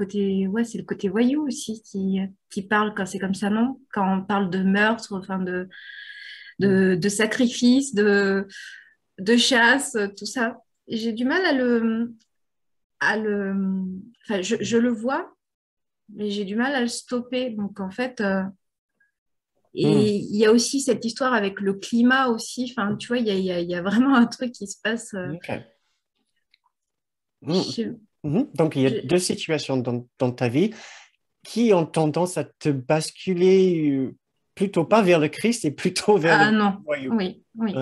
côté, ouais, c'est le côté voyou aussi qui, qui parle quand c'est comme ça, non Quand on parle de meurtre, enfin de, de, de sacrifice, de, de chasse, tout ça. J'ai du mal à le. À le enfin, je, je le vois, mais j'ai du mal à le stopper. Donc, en fait. Euh, et hmm. il y a aussi cette histoire avec le climat aussi. Enfin, tu vois, il y, y a, vraiment un truc qui se passe. Euh, Mhm. Donc, il y a deux situations dans, dans, ta vie qui ont tendance à te basculer euh, plutôt pas vers le Christ et plutôt vers ah, le non. Oui, oui.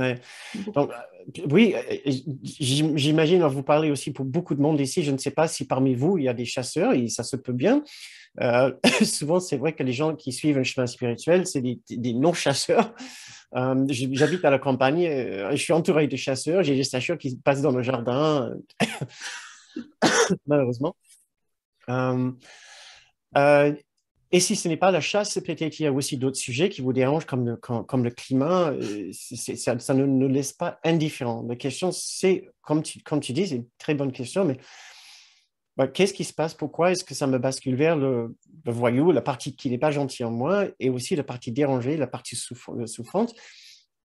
Donc, euh, oui, euh, j'imagine, vous parlez aussi pour beaucoup de monde ici. Je ne sais pas si parmi vous, il y a des chasseurs, et ça se peut bien. souvent, c'est vrai que les gens qui suivent un chemin spirituel, c'est des, non-chasseurs. j'habite à la campagne, je suis entouré de chasseurs, j'ai des chasseurs qui passent dans le jardin. malheureusement. Euh, euh, et si ce n'est pas la chasse, peut-être qu'il y a aussi d'autres sujets qui vous dérangent, comme le, le climat. Euh, ça, ça, ne nous laisse pas indifférents. La question, c'est, comme tu, comme tu dis, c'est une très bonne question, mais bah, qu'est-ce qui se passe Pourquoi est-ce que ça me bascule vers le, voyou, la partie qui n'est pas gentille en moi, et aussi la partie dérangée, la partie souffrante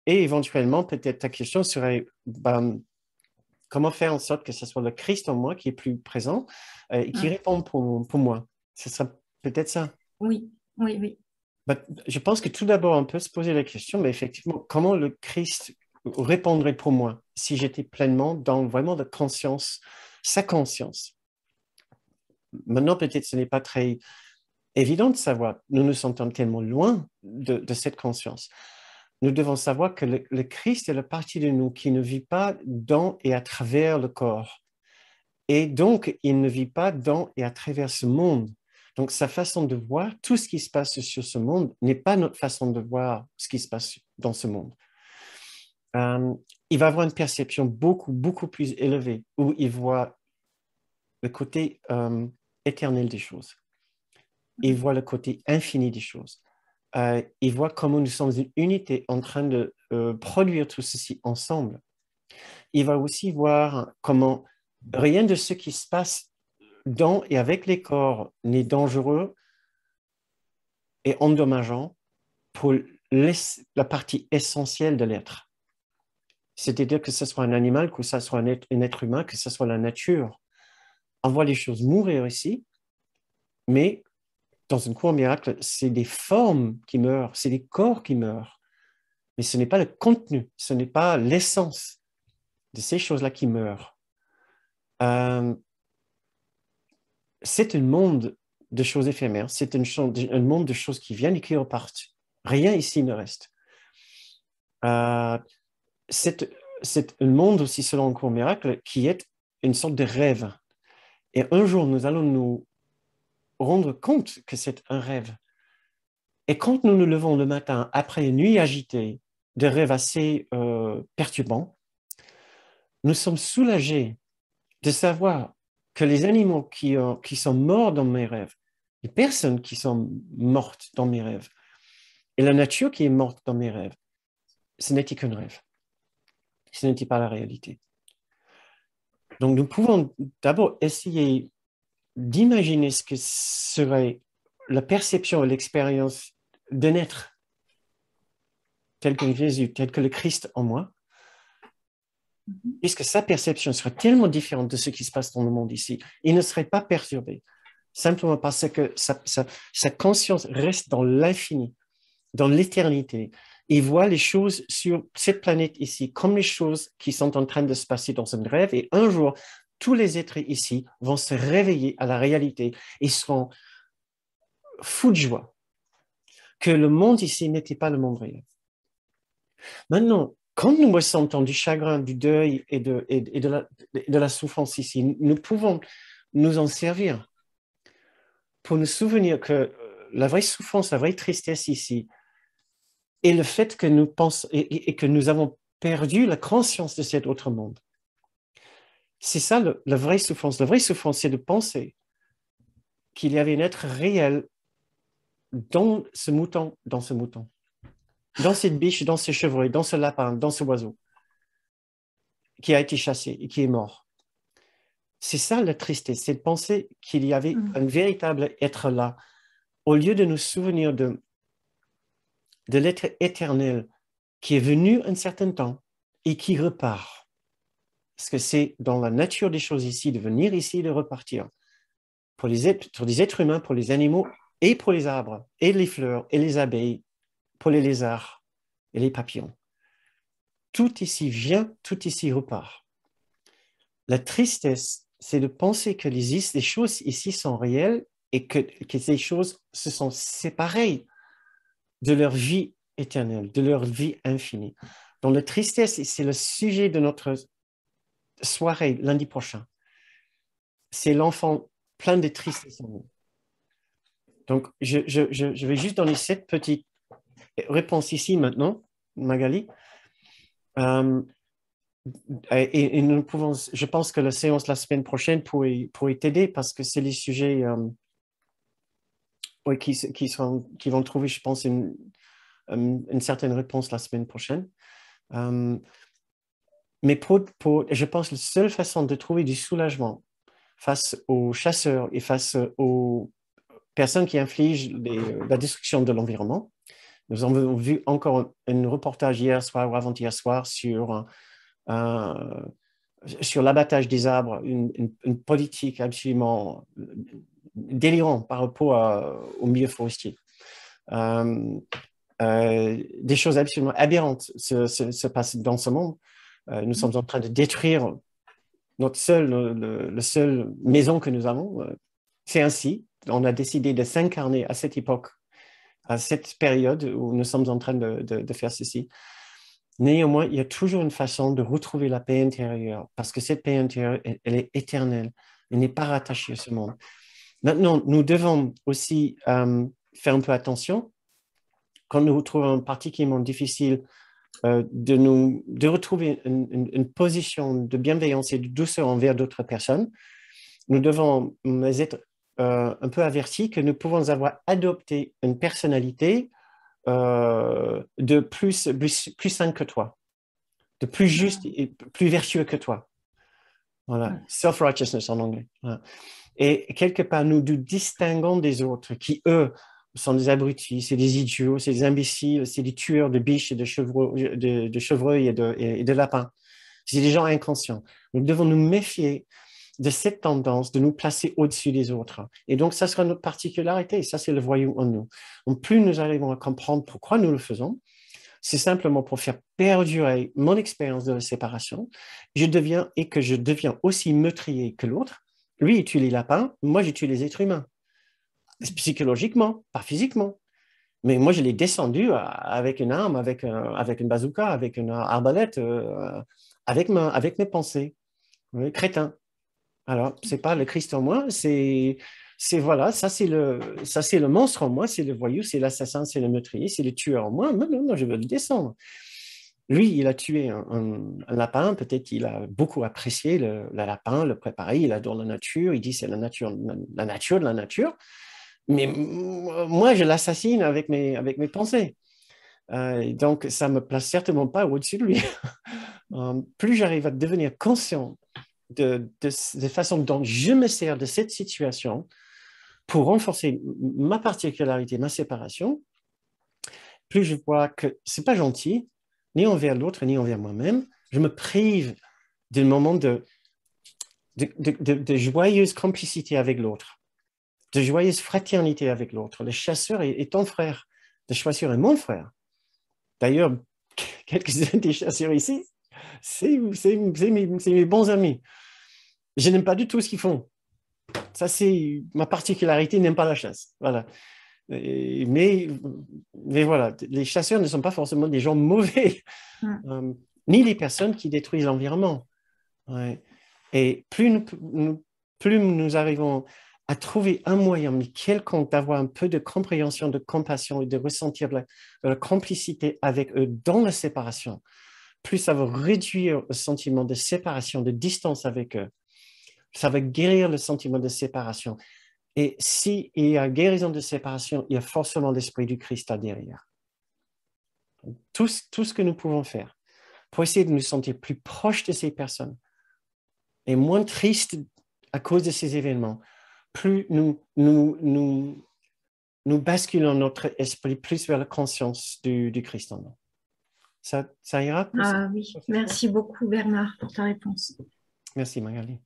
Et éventuellement, peut-être ta question serait, bah, Comment faire en sorte que ce soit le Christ en moi qui est plus présent euh, et qui réponde ah. répond pour, moi Ce serait peut-être ça. Oui, oui, oui. je pense que tout d'abord, on peut se poser la question, mais effectivement, comment le Christ répondrait pour moi si j'étais pleinement dans vraiment la conscience, sa conscience Maintenant, peut-être ce n'est pas très évident de savoir. Nous nous sentons tellement loin de cette conscience nous devons savoir que le, Christ est la partie de nous qui ne vit pas dans et à travers le corps. Et donc, il ne vit pas dans et à travers ce monde. Donc, sa façon de voir tout ce qui se passe sur ce monde n'est pas notre façon de voir ce qui se passe dans ce monde. Euh, il va avoir une perception beaucoup, beaucoup plus élevée où il voit le côté euh, éternel des choses. Il voit le côté infini des choses. Euh, Il voit comment nous sommes une unité en train de euh, produire tout ceci ensemble. Il va aussi voir comment rien de ce qui se passe dans et avec les corps n'est dangereux et endommageant pour la partie essentielle de l'être. C'est-à-dire que ce soit un animal, que ce soit un être, un être humain, que ce soit la nature. On voit les choses mourir ici, mais dans une cour miracle, c'est des formes qui meurent, c'est des corps qui meurent. Mais ce n'est pas le contenu, ce n'est pas l'essence de ces choses-là qui meurent. Euh, c'est un monde de choses éphémères, c'est un, monde de choses qui viennent et qui repartent. Rien ici ne reste. Euh, c'est un monde aussi, selon le cours miracle, qui est une sorte de rêve. Et un jour, nous allons nous rendre compte que c'est un rêve. Et quand nous nous levons le matin après une nuit agitée, de rêves assez euh, perturbants, nous sommes soulagés de savoir que les animaux qui, ont, euh, qui sont morts dans mes rêves, les personnes qui sont mortes dans mes rêves, et la nature qui est morte dans mes rêves, ce n'était qu'un rêve. Ce n'était pas la réalité. Donc nous pouvons d'abord essayer d'imaginer ce que serait la perception et l'expérience de être tel que Jésus, tel que le Christ en moi, puisque sa perception serait tellement différente de ce qui se passe dans le monde ici, il ne serait pas perturbé, simplement parce que sa, sa conscience reste dans l'infini, dans l'éternité. Il voit les choses sur cette planète ici comme les choses qui sont en train de se passer dans un rêve, et un jour, tous les êtres ici vont se réveiller à la réalité et seront fous de joie que le monde ici n'était pas le monde réel. Maintenant, quand nous ressentons du chagrin, du deuil et de, la, souffrance ici, nous pouvons nous en servir pour nous souvenir que la vraie souffrance, la vraie tristesse ici, est le fait que nous pensons et, que nous avons perdu la conscience de cet autre monde. C'est ça la vraie souffrance. La vraie souffrance, c'est de penser qu'il y avait un être réel dans ce mouton, dans ce mouton, dans cette biche, dans ce chevreuil, dans ce lapin, dans ce oiseau, qui a été chassé et qui est mort. C'est ça la tristesse, c'est de penser qu'il y avait mm. un véritable être là, au lieu de nous souvenir de l'être éternel qui est venu un certain temps et qui repart parce que c'est dans la nature des choses ici, de venir ici et de repartir. Pour les, êtres, pour êtres humains, pour les animaux et pour les arbres, et les fleurs, et les abeilles, pour les lézards et les papillons. Tout ici vient, tout ici repart. La tristesse, c'est de penser que les, choses ici sont réelles et que, ces choses se sont séparées de leur vie éternelle, de leur vie infinie. donc la tristesse, c'est le sujet de notre soirée lundi prochain, c'est l'enfant plein de tristesse Donc, je, vais juste donner cette petite réponse ici maintenant, Magali. Euh, et, nous pouvons, je pense que la séance la semaine prochaine pourrait, pourrait t'aider parce que c'est les sujets euh, qui, qui, sont, qui, vont trouver, je pense, une, certaine réponse la semaine prochaine. Euh, mais je pense que la seule façon de trouver du soulagement face aux chasseurs et face aux personnes qui infligent la destruction de l'environnement, nous avons vu encore un reportage hier soir ou avant-hier soir sur, euh, sur l'abattage des arbres, une, politique absolument délirante par rapport au milieu forestier. Euh, euh, des choses absolument aberrantes se passent dans ce monde. Euh, nous sommes en train de détruire notre seule, le, maison que nous avons. Euh, c'est ainsi. On a décidé de s'incarner à cette époque, à cette période où nous sommes en train de, faire ceci. Néanmoins, il y a toujours une façon de retrouver la paix intérieure, parce que cette paix intérieure, elle, est éternelle, elle n'est pas rattachée à ce monde. Maintenant, nous devons aussi euh, faire un peu attention quand nous trouvons particulièrement difficile euh, de, nous, de retrouver une, position de bienveillance et de douceur envers d'autres personnes, nous devons être euh, un peu avertis que nous pouvons avoir adopté une personnalité euh, de plus, plus, plus que toi, de plus juste et plus vertueux que toi. Voilà, self-righteousness en anglais. Et quelque part, nous nous distinguons des autres qui, eux, sont des abrutis, c'est des idiots, c'est des imbéciles, c'est des tueurs de biches et de, chevreux, de, chevreuils et de, lapins. C'est des gens inconscients. Nous devons nous méfier de cette tendance de nous placer au-dessus des autres. Et donc, ça sera notre particularité, et ça, c'est le voyou en nous. Donc, plus nous arrivons à comprendre pourquoi nous le faisons, c'est simplement pour faire perdurer mon expérience de la séparation, je deviens, et que je deviens aussi meurtrier que l'autre. Lui, il tue les lapins, moi, je tue les êtres humains psychologiquement, pas physiquement. Mais moi, je l'ai descendu avec une arme, euh, avec, une bazooka, avec une arbalète, euh, avec, mes pensées. crétin. Alors, c'est pas le Christ en moi, c'est voilà, ça c'est le monstre en moi, c'est le voyou, c'est l'assassin, c'est le meurtrier, c'est le tueur en moi. Non, non, non, je veux le descendre. Lui, il a tué un, lapin, peut-être qu'il a beaucoup apprécié le, lapin, le préparé, il adore la nature, il dit c'est la nature, la nature de la nature mais moi, je l'assassine avec mes, avec mes pensées. Euh, donc, ça ne me place certainement pas au-dessus de lui. Euh, plus j'arrive à devenir conscient de, de, façon dont je me sers de cette situation pour renforcer ma particularité, ma séparation, plus je vois que ce n'est pas gentil, ni envers l'autre, ni envers moi-même. Je me prive d'un moment de, de joyeuse complicité avec l'autre de joyeuse fraternité avec l'autre. Le chasseur est, ton frère, le chasseur est mon frère. D'ailleurs, quelques-uns des chasseurs ici, c'est mes, mes bons amis. Je n'aime pas du tout ce qu'ils font. Ça, c'est ma particularité, n'aime pas la chasse. Voilà. mais, mais voilà, les chasseurs ne sont pas forcément des gens mauvais, mm. euh, ni les personnes qui détruisent l'environnement. Et plus nous, plus nous arrivons à trouver un moyen, mais quelconque, d'avoir un peu de compréhension, de compassion et de ressentir la, complicité avec eux dans la séparation, plus ça va réduire le sentiment de séparation, de distance avec eux. Ça va guérir le sentiment de séparation. Et s'il si y a guérison de séparation, il y a forcément l'Esprit du Christ à derrière. Tout, tout ce que nous pouvons faire pour essayer de nous sentir plus proches de ces personnes et moins tristes à cause de ces événements, plus nous, nous, nous, nous basculons notre esprit plus vers la conscience du, du en Ça, ça ira Ah oui, merci beaucoup Bernard pour ta réponse. Merci Magali.